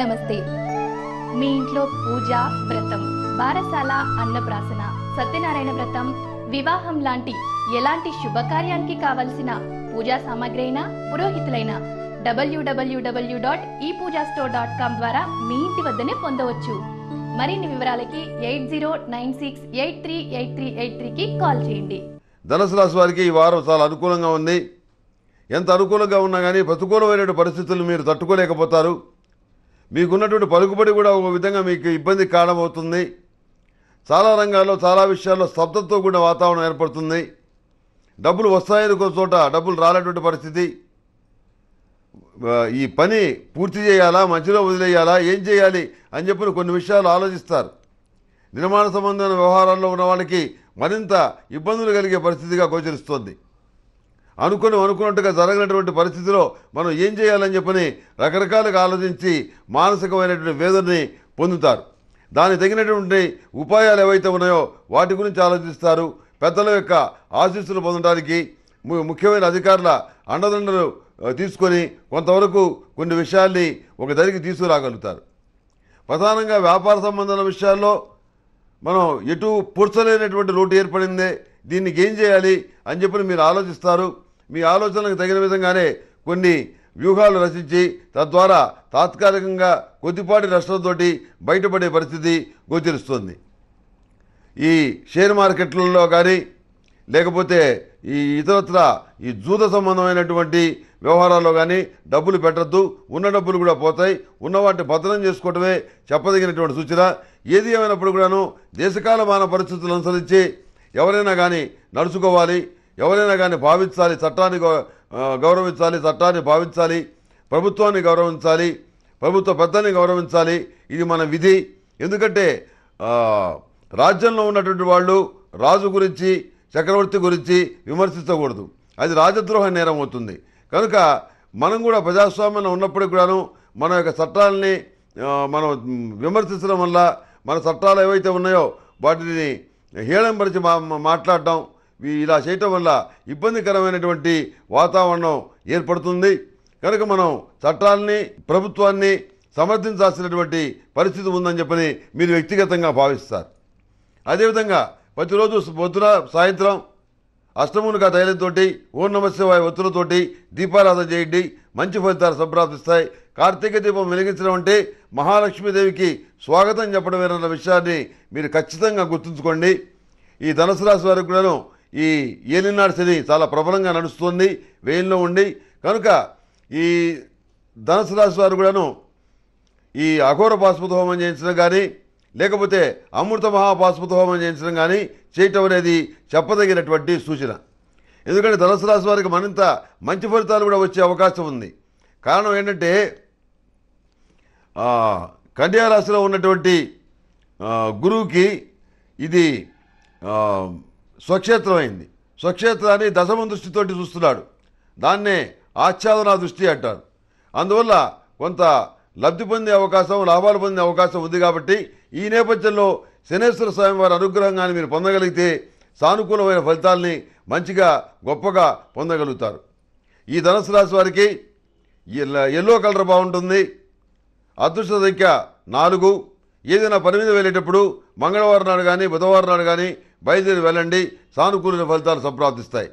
నమస్తే మీ ఇంట్లో పూజ వ్రతం బారసాల అన్నప్రాసన సత్యనారాయణ వ్రతం వివాహం లాంటి ఎలాంటి శుభకార్యానికి కావలసిన పూజా సామాగ్రి అయినా పురోహితులైన డబ్ల్యూడబ్ల్యూడబ్ల్యూ డాట్ ఈ పూజా స్టోర్ డాట్ కామ్ ద్వారా మీ ఇంటి వద్దనే పొందవచ్చు మరిన్ని వివరాలకి eight zero nine six eight three eight three eight త్రీకి కాల్ చేయండి ధనసు రాశి వారికి ఈ వారం చాలా అనుకూలంగా ఉంది ఎంత అనుకూలంగా ఉన్నా కానీ ప్రతికూలమైన పరిస్థితులు మీరు తట్టుకోలేకపోతారు మీకున్నటువంటి పలుకుబడి కూడా ఒక విధంగా మీకు ఇబ్బంది కారణమవుతుంది చాలా రంగాల్లో చాలా విషయాల్లో స్తబ్దతతో కూడిన వాతావరణం ఏర్పడుతుంది డబ్బులు వస్తాయని ఒక చోట డబ్బులు రాలేటువంటి పరిస్థితి ఈ పని పూర్తి చేయాలా మధ్యలో వదిలేయాలా ఏం చేయాలి అని చెప్పిన కొన్ని విషయాలు ఆలోచిస్తారు నిర్మాణ సంబంధమైన వ్యవహారాల్లో ఉన్న వాళ్ళకి మరింత ఇబ్బందులు కలిగే పరిస్థితిగా గోచరిస్తోంది అనుకుని అనుకున్నట్టుగా జరగనటువంటి పరిస్థితిలో మనం ఏం చేయాలని చెప్పని రకరకాలుగా ఆలోచించి మానసికమైనటువంటి వేదనని పొందుతారు దానికి తగినటువంటి ఉపాయాలు ఏవైతే ఉన్నాయో వాటి గురించి ఆలోచిస్తారు పెద్దల యొక్క ఆశీస్సులు పొందడానికి ముఖ్యమైన అధికారుల అండదండలు తీసుకొని కొంతవరకు కొన్ని విషయాల్ని ఒక దరికి తీసుకురాగలుగుతారు ప్రధానంగా వ్యాపార సంబంధాల విషయాల్లో మనం ఎటు పూర్చలేనటువంటి లోటు ఏర్పడిందే దీనికి ఏం చేయాలి అని చెప్పి మీరు ఆలోచిస్తారు మీ ఆలోచనలకు తగిన విధంగానే కొన్ని వ్యూహాలు రచించి తద్వారా తాత్కాలికంగా కొద్దిపాటి నష్టంతోటి బయటపడే పరిస్థితి గోచరిస్తుంది ఈ షేర్ మార్కెట్లలో కానీ లేకపోతే ఈ ఇతరత్ర ఈ జూత సంబంధమైనటువంటి వ్యవహారాల్లో కానీ డబ్బులు పెట్టద్దు ఉన్న డబ్బులు కూడా పోతాయి ఉన్న వాటిని భద్రం చేసుకోవటమే చెప్పదగినటువంటి సూచన ఏది ఏమైనప్పుడు కూడాను దేశకాలమాన పరిస్థితులు అనుసరించి ఎవరైనా కానీ నడుచుకోవాలి ఎవరైనా కానీ భావించాలి చట్టాన్ని గౌరవించాలి చట్టాన్ని భావించాలి ప్రభుత్వాన్ని గౌరవించాలి ప్రభుత్వ పెద్దని గౌరవించాలి ఇది మన విధి ఎందుకంటే రాజ్యంలో ఉన్నటువంటి వాళ్ళు రాజు గురించి చక్రవర్తి గురించి విమర్శించకూడదు అది రాజద్రోహ నేరం అవుతుంది కనుక మనం కూడా ప్రజాస్వామ్యంలో ఉన్నప్పటికి కూడాను మన యొక్క చట్టాలని మనం విమర్శించడం వల్ల మన చట్టాలు ఏవైతే ఉన్నాయో వాటిని హీళంపరిచి మా మాట్లాడడం ఇలా చేయటం వల్ల ఇబ్బందికరమైనటువంటి వాతావరణం ఏర్పడుతుంది కనుక మనం చట్టాలని ప్రభుత్వాన్ని సమర్థించాల్సినటువంటి పరిస్థితి ఉందని చెప్పని మీరు వ్యక్తిగతంగా భావిస్తారు అదేవిధంగా ప్రతిరోజు పొద్దున సాయంత్రం అష్టమునిగా తైలంతో ఓం నమశివాయ ఒత్తులతోటి దీపారాధన చేయండి మంచి ఫలితాలు సంప్రాప్తిస్తాయి కార్తీక దీపం వెలిగించడం అంటే మహాలక్ష్మీదేవికి స్వాగతం చెప్పడమేనన్న విషయాన్ని మీరు ఖచ్చితంగా గుర్తుంచుకోండి ఈ ధనసు రాశి వారికి కూడాను ఈ ఏలినాడు శని చాలా ప్రబలంగా నడుస్తుంది వేయంలో ఉండి కనుక ఈ ధనసు రాశి వారు కూడాను ఈ అఘోర పాశుపత హోమం చేయించడం కానీ లేకపోతే అమృత మహాపాశుపత హోమం చేయించడం కానీ చేయటం అనేది చెప్పదగినటువంటి సూచన ఎందుకంటే ధనసు రాశి వారికి మరింత మంచి ఫలితాలు కూడా వచ్చే అవకాశం ఉంది కారణం ఏంటంటే కన్యారాశిలో ఉన్నటువంటి గురువుకి ఇది స్వక్షేత్రం అయింది స్వక్షేత్రాన్ని దశమ దృష్టితోటి చూస్తున్నాడు దాన్నే ఆచ్ఛాదన దృష్టి అంటారు అందువల్ల కొంత లబ్ధి పొందే అవకాశం లాభాలు పొందే అవకాశం ఉంది కాబట్టి ఈ నేపథ్యంలో శనేశ్వర స్వామి వారి అనుగ్రహంగానే మీరు పొందగలిగితే సానుకూలమైన ఫలితాల్ని మంచిగా గొప్పగా పొందగలుగుతారు ఈ ధనుసు రాశి వారికి ఎల్లో కలర్ బాగుంటుంది అదృష్ట సంఖ్య నాలుగు ఏదైనా పని మీద వెళ్ళేటప్పుడు మంగళవారం నాడు కానీ బుధవారం నాడు కానీ బయలుదేరి వెళ్ళండి సానుకూల ఫలితాలు సంప్రాప్తిస్తాయి